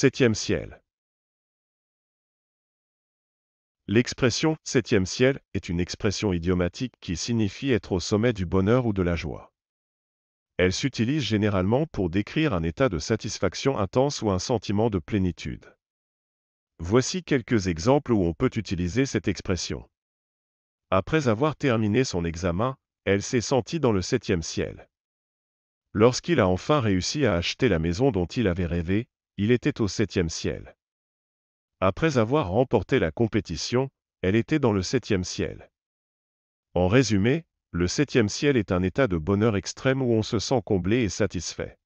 Septième ciel. L'expression septième ciel est une expression idiomatique qui signifie être au sommet du bonheur ou de la joie. Elle s'utilise généralement pour décrire un état de satisfaction intense ou un sentiment de plénitude. Voici quelques exemples où on peut utiliser cette expression. Après avoir terminé son examen, elle s'est sentie dans le septième ciel. Lorsqu'il a enfin réussi à acheter la maison dont il avait rêvé, il était au septième ciel. Après avoir remporté la compétition, elle était dans le septième ciel. En résumé, le septième ciel est un état de bonheur extrême où on se sent comblé et satisfait.